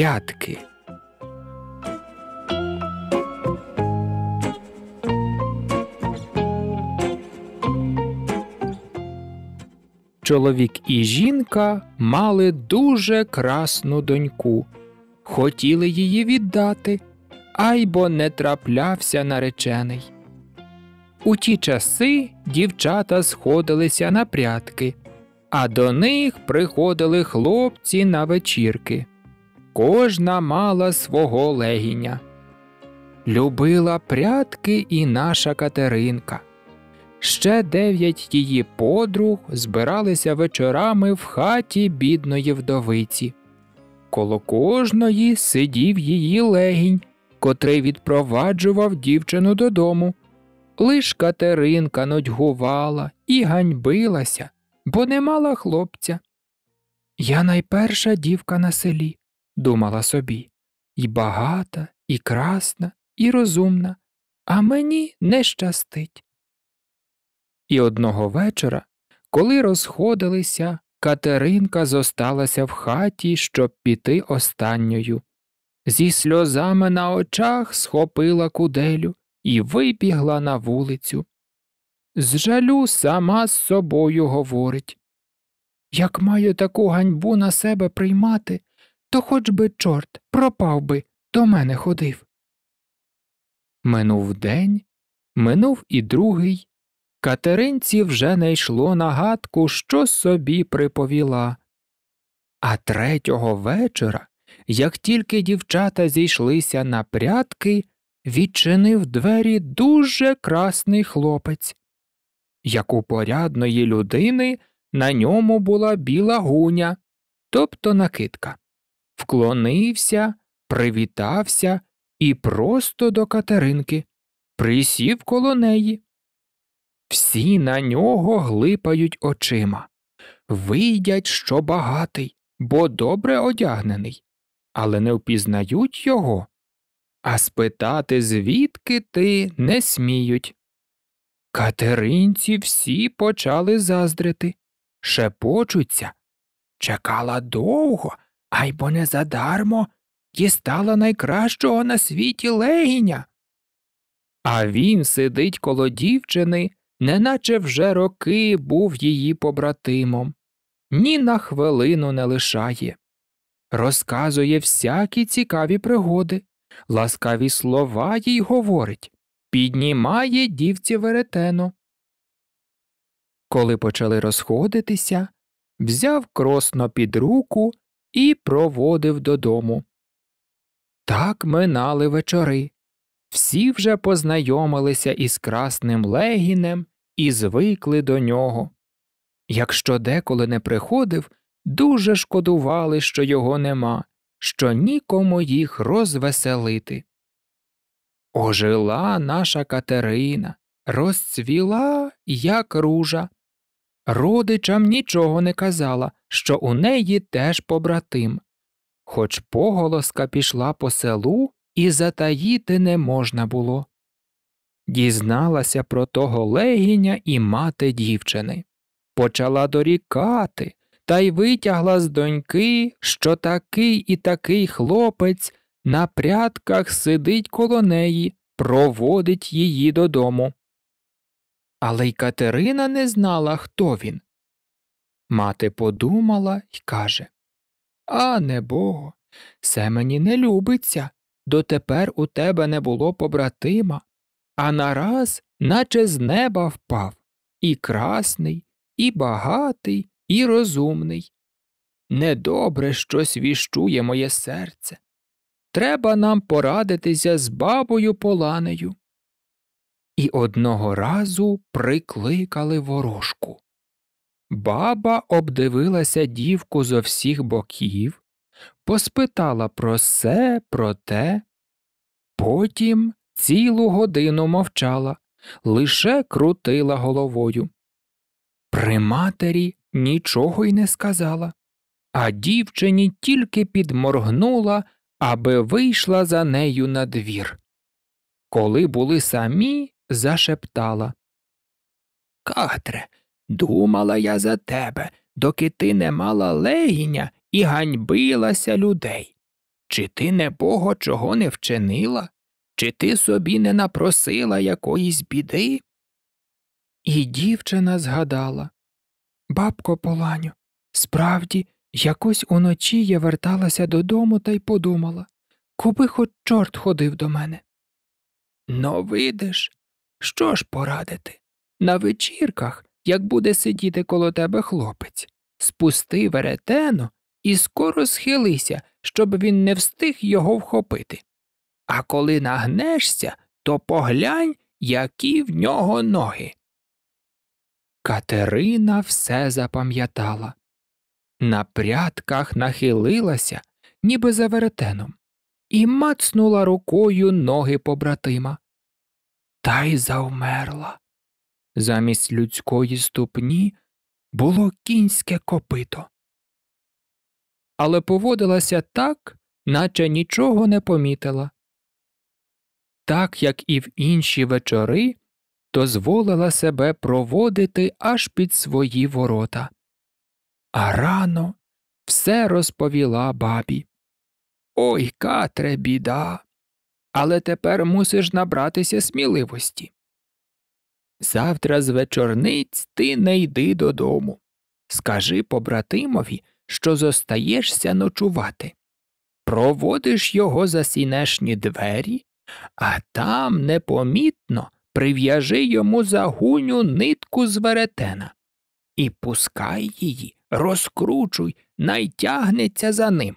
грядки. Чоловік і жінка мали дуже красну доньку, хотіли її віддати, айбо не траплявся наречений. У ті часи дівчата сходилися на прятки, а до них приходили хлопці на вечірки кожна мала свого легіня. Любила прятки і наша Катеринка. Ще дев'ять її подруг збиралися вечорами в хаті бідної вдовиці. Коло кожної сидів її легінь, котрий відпроваджував дівчину додому. Лиш Катеринка нудьгувала і ганьбилася, бо не мала хлопця. Я найперша дівка на селі думала собі, і багата, і красна, і розумна, а мені не щастить. І одного вечора, коли розходилися, Катеринка зосталася в хаті, щоб піти останньою. Зі сльозами на очах схопила куделю і вибігла на вулицю. З жалю сама з собою говорить Як маю таку ганьбу на себе приймати, то хоч би чорт пропав би, до мене ходив. Минув день, минув і другий. Катеринці вже не йшло на гадку, що собі приповіла. А третього вечора, як тільки дівчата зійшлися на прятки, відчинив двері дуже красний хлопець. Як у порядної людини на ньому була біла гуня, тобто накидка вклонився, привітався і просто до Катеринки, присів коло неї. Всі на нього глипають очима. Видять, що багатий, бо добре одягнений, але не впізнають його. А спитати, звідки ти не сміють. Катеринці всі почали заздрити, шепочуться. Чекала довго, а й бо не задармо дістала найкращого на світі легіня. А він сидить коло дівчини, неначе вже роки був її побратимом, ні на хвилину не лишає, розказує всякі цікаві пригоди, ласкаві слова їй говорить, піднімає дівці веретено. Коли почали розходитися, взяв кросно під руку і проводив додому. Так минали вечори. Всі вже познайомилися із красним легінем і звикли до нього. Якщо деколи не приходив, дуже шкодували, що його нема, що нікому їх розвеселити. Ожила наша Катерина, розцвіла, як ружа родичам нічого не казала, що у неї теж побратим. Хоч поголоска пішла по селу і затаїти не можна було. Дізналася про того легіня і мати дівчини. Почала дорікати та й витягла з доньки, що такий і такий хлопець на прядках сидить коло неї, проводить її додому але й Катерина не знала, хто він. Мати подумала й каже А не все мені не любиться. Дотепер у тебе не було побратима, а нараз, наче з неба впав, і красний, і багатий, і розумний. Недобре щось віщує моє серце. Треба нам порадитися з бабою Поланею і одного разу прикликали ворожку. Баба обдивилася дівку зо всіх боків, поспитала про все, про те, потім цілу годину мовчала, лише крутила головою. При матері нічого й не сказала, а дівчині тільки підморгнула, аби вийшла за нею на двір. Коли були самі, зашептала. Катре, думала я за тебе, доки ти не мала легіня і ганьбилася людей. Чи ти не бого чого не вчинила, чи ти собі не напросила якоїсь біди? І дівчина згадала Бабко Поланю, справді, якось уночі я верталася додому та й подумала, куби хоч чорт ходив до мене. Но видиш, що ж порадити? На вечірках, як буде сидіти коло тебе хлопець, спусти веретено і скоро схилися, щоб він не встиг його вхопити. А коли нагнешся, то поглянь, які в нього ноги. Катерина все запам'ятала. На прядках нахилилася, ніби за веретеном, і мацнула рукою ноги побратима та й завмерла. Замість людської ступні було кінське копито. Але поводилася так, наче нічого не помітила. Так як і в інші вечори, дозволила себе проводити аж під свої ворота. А рано все розповіла бабі. Ой, катре біда але тепер мусиш набратися сміливості. Завтра з вечорниць ти не йди додому. Скажи побратимові, що зостаєшся ночувати. Проводиш його за сінешні двері, а там непомітно прив'яжи йому за гуню нитку з веретена і пускай її, розкручуй, найтягнеться за ним.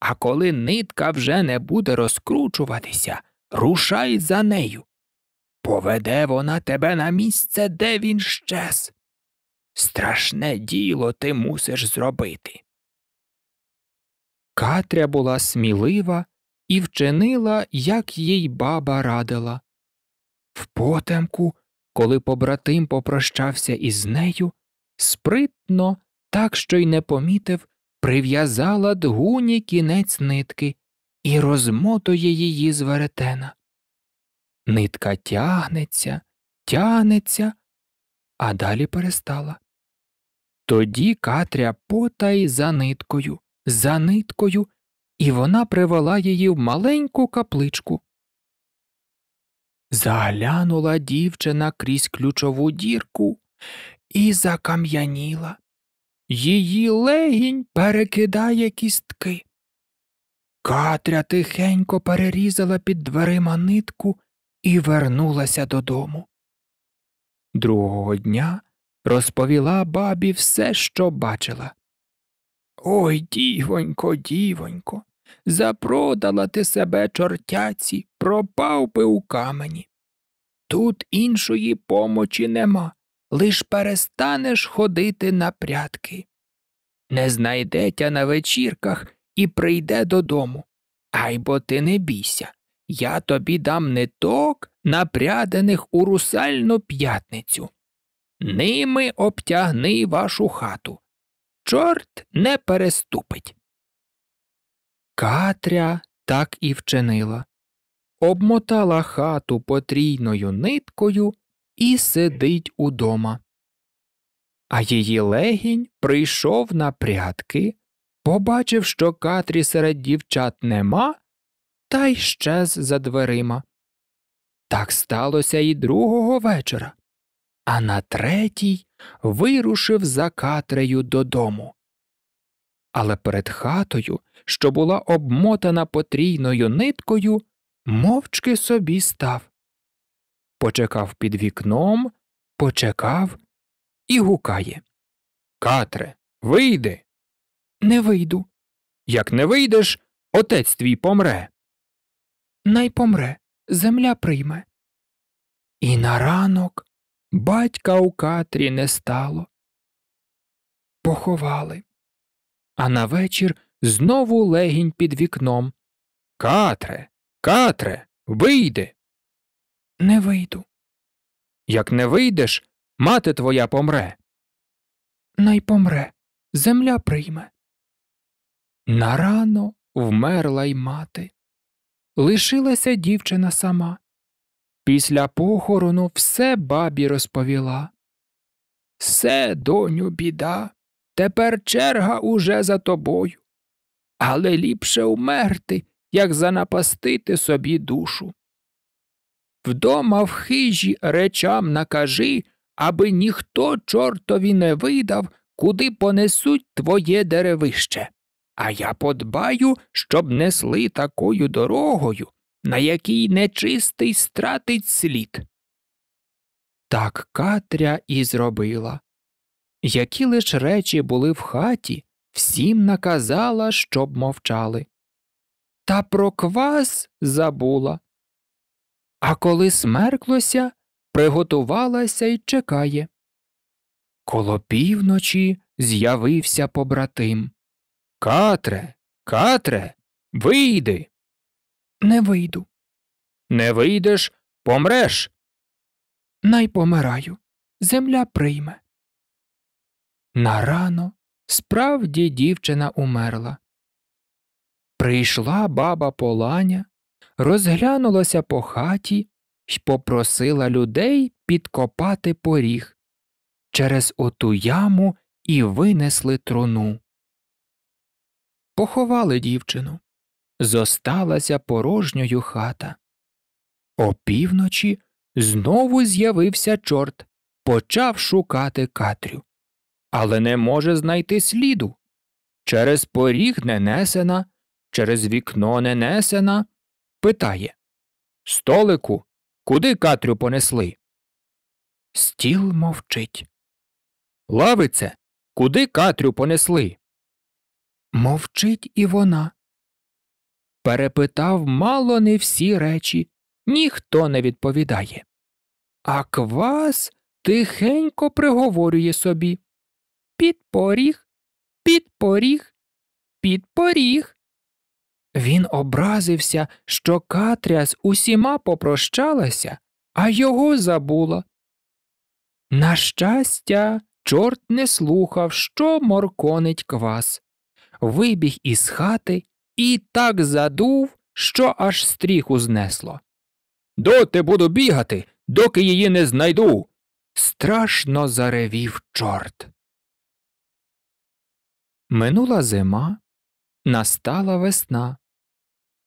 А коли нитка вже не буде розкручуватися, рушай за нею. Поведе вона тебе на місце, де він щез. Страшне діло ти мусиш зробити. Катря була смілива і вчинила, як їй баба радила. В потемку, коли побратим попрощався із нею, спритно, так що й не помітив, прив'язала дгуні кінець нитки і розмотує її з веретена. Нитка тягнеться, тягнеться, а далі перестала. Тоді Катря потай за ниткою, за ниткою, і вона привела її в маленьку капличку. Заглянула дівчина крізь ключову дірку і закам'яніла її легінь перекидає кістки. Катря тихенько перерізала під дверима нитку і вернулася додому. Другого дня розповіла бабі все, що бачила. Ой, дівонько, дівонько, запродала ти себе чортяці, пропав би у камені. Тут іншої помочі нема, лиш перестанеш ходити на прятки. Не знайде тя на вечірках і прийде додому. Ай бо ти не бійся. Я тобі дам ниток, напрядених у русальну п'ятницю. Ними обтягни вашу хату. Чорт не переступить. Катря так і вчинила. Обмотала хату потрійною ниткою і сидить удома. А її легінь прийшов на прятки, побачив, що Катрі серед дівчат нема, та й щез за дверима. Так сталося і другого вечора, а на третій вирушив за Катрею додому. Але перед хатою, що була обмотана потрійною ниткою, мовчки собі став почекав під вікном, почекав і гукає. Катре, вийди. Не вийду. Як не вийдеш, отець твій помре. Най помре, земля прийме. І на ранок батька у Катрі не стало. Поховали. А на вечір знову легінь під вікном. Катре, Катре, вийди. Не вийду. Як не вийдеш, мати твоя помре. Най помре, земля прийме. Нарано вмерла й мати. Лишилася дівчина сама. Після похорону все бабі розповіла. Все, доню, біда, тепер черга уже за тобою. Але ліпше умерти, як занапастити собі душу. Вдома в хижі речам накажи, аби ніхто чортові не видав, куди понесуть твоє деревище. А я подбаю, щоб несли такою дорогою, на якій нечистий стратить слід. Так Катря і зробила. Які лиш речі були в хаті, всім наказала, щоб мовчали. Та про квас забула а коли смерклося, приготувалася й чекає. Коло півночі з'явився побратим. Катре, Катре, вийди. Не вийду. Не вийдеш, помреш. Най помираю. Земля прийме. На рано справді дівчина умерла. Прийшла баба Поланя, розглянулася по хаті й попросила людей підкопати поріг. Через оту яму і винесли труну. Поховали дівчину. Зосталася порожньою хата. Опівночі знову з'явився чорт, почав шукати Катрю. Але не може знайти сліду. Через поріг не несена, через вікно не несена, питає Столику, куди Катрю понесли? Стіл мовчить. Лавице, куди Катрю понесли? Мовчить і вона. Перепитав мало не всі речі, ніхто не відповідає. А квас тихенько приговорює собі Під поріг, під поріг, під поріг. Він образився, що Катря з усіма попрощалася, а його забула. На щастя, чорт не слухав, що морконить квас, вибіг із хати і так задув, що аж стріху знесло. Доти буду бігати, доки її не знайду. Страшно заревів чорт. Минула зима, настала весна.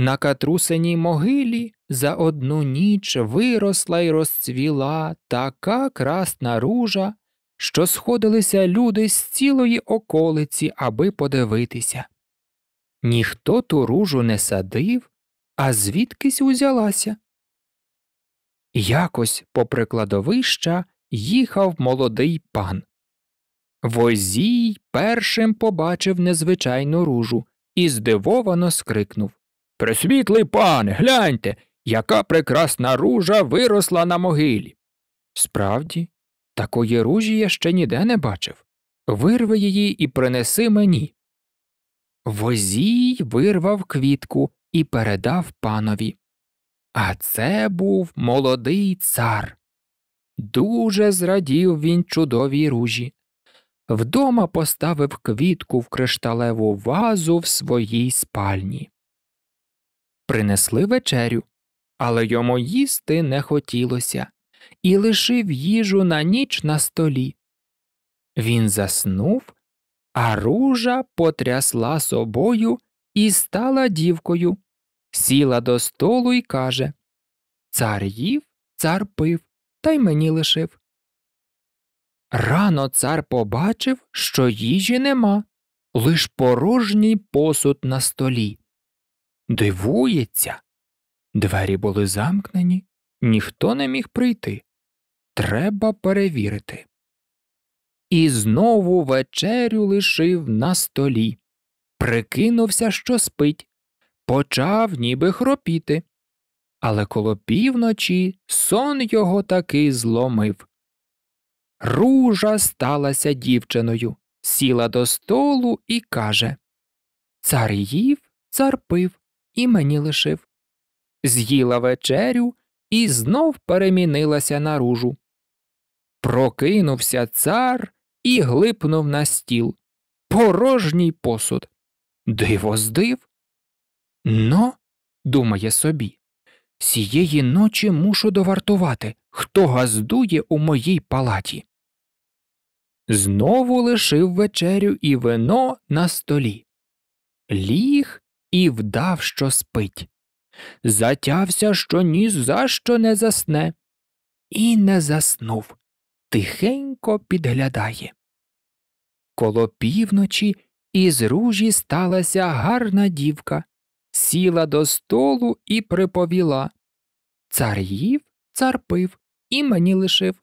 На катрусеній могилі за одну ніч виросла й розцвіла така красна ружа, що сходилися люди з цілої околиці, аби подивитися. Ніхто ту ружу не садив, а звідкись узялася. Якось по прикладовища їхав молодий пан. Возій першим побачив незвичайну ружу і здивовано скрикнув Присвітлий пане, гляньте, яка прекрасна ружа виросла на могилі. Справді, такої ружі я ще ніде не бачив. Вирви її і принеси мені. Возій вирвав квітку і передав панові. А це був молодий цар. Дуже зрадів він чудовій ружі. Вдома поставив квітку в кришталеву вазу в своїй спальні принесли вечерю, але йому їсти не хотілося і лишив їжу на ніч на столі. Він заснув, а ружа потрясла собою і стала дівкою, сіла до столу і каже Цар їв, цар пив, та й мені лишив. Рано цар побачив, що їжі нема, лиш порожній посуд на столі дивується. Двері були замкнені, ніхто не міг прийти. Треба перевірити. І знову вечерю лишив на столі. Прикинувся, що спить, почав ніби хропіти. Але коло півночі сон його таки зломив. Ружа сталася дівчиною, сіла до столу і каже Цар їв, цар пив, і мені лишив. З'їла вечерю і знов перемінилася наружу. Прокинувся цар і глипнув на стіл. Порожній посуд. Диво здив. Но, ну, думає собі, сієї ночі мушу довартувати, хто газдує у моїй палаті. Знову лишив вечерю і вино на столі. Ліг і вдав, що спить. Затявся, що ні за що не засне, і не заснув, тихенько підглядає. Коло півночі із ружі сталася гарна дівка, сіла до столу і приповіла Цар їв, цар пив і мені лишив,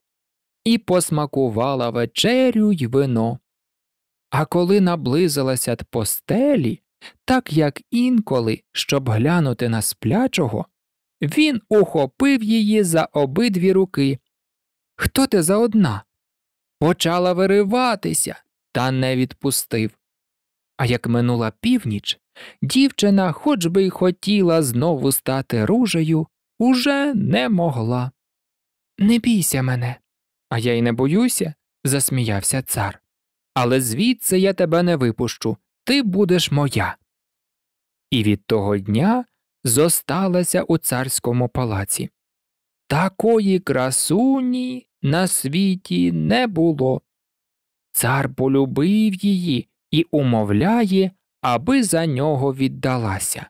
і посмакувала вечерю й вино. А коли наблизилася д постелі, так як інколи, щоб глянути на сплячого, він ухопив її за обидві руки. Хто ти за одна? Почала вириватися, та не відпустив. А як минула північ, дівчина, хоч би й хотіла знову стати ружею, уже не могла. Не бійся мене, а я й не боюся, засміявся цар. Але звідси я тебе не випущу ти будеш моя. І від того дня зосталася у царському палаці. Такої красуні на світі не було. Цар полюбив її і умовляє, аби за нього віддалася.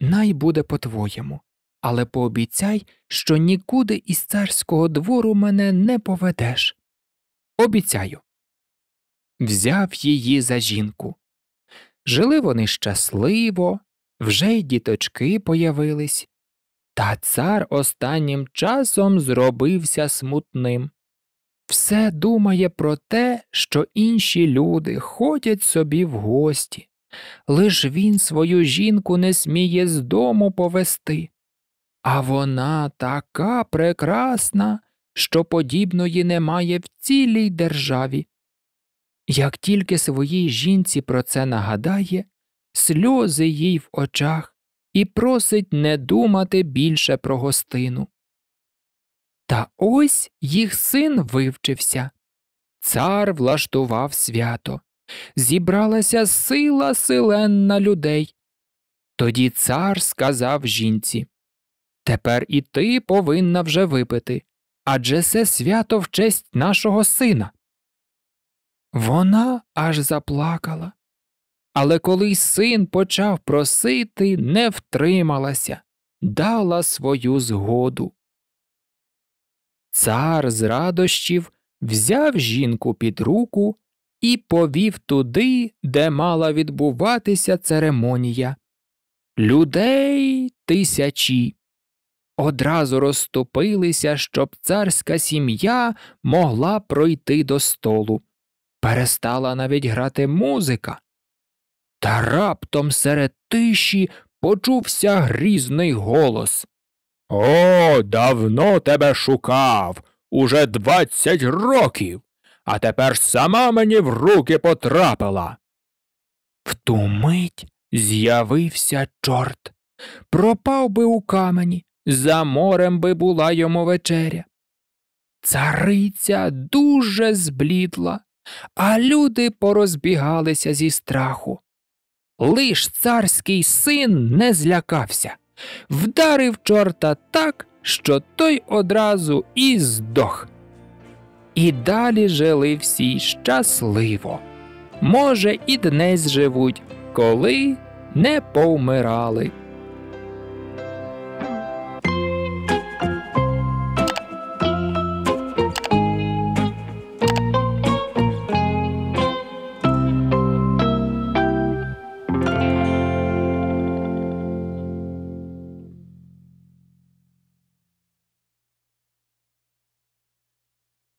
Най буде по твоєму, але пообіцяй, що нікуди із царського двору мене не поведеш. Обіцяю взяв її за жінку. Жили вони щасливо, вже й діточки появились, та цар останнім часом зробився смутним. Все думає про те, що інші люди ходять собі в гості, лиш він свою жінку не сміє з дому повести. А вона така прекрасна, що подібної немає в цілій державі. Як тільки своїй жінці про це нагадає, сльози їй в очах і просить не думати більше про гостину. Та ось їх син вивчився. Цар влаштував свято. Зібралася сила силенна людей. Тоді цар сказав жінці Тепер і ти повинна вже випити адже це свято в честь нашого сина. Вона аж заплакала. Але коли син почав просити, не втрималася, дала свою згоду. Цар з радощів взяв жінку під руку і повів туди, де мала відбуватися церемонія. Людей тисячі. Одразу розступилися, щоб царська сім'я могла пройти до столу перестала навіть грати музика. Та раптом серед тиші почувся грізний голос. О, давно тебе шукав, уже двадцять років, а тепер сама мені в руки потрапила. В ту мить з'явився чорт. Пропав би у камені, за морем би була йому вечеря. Цариця дуже зблідла а люди порозбігалися зі страху. Лиш царський син не злякався, вдарив чорта так, що той одразу і здох. І далі жили всі щасливо. Може, і днес живуть, коли не повмирали.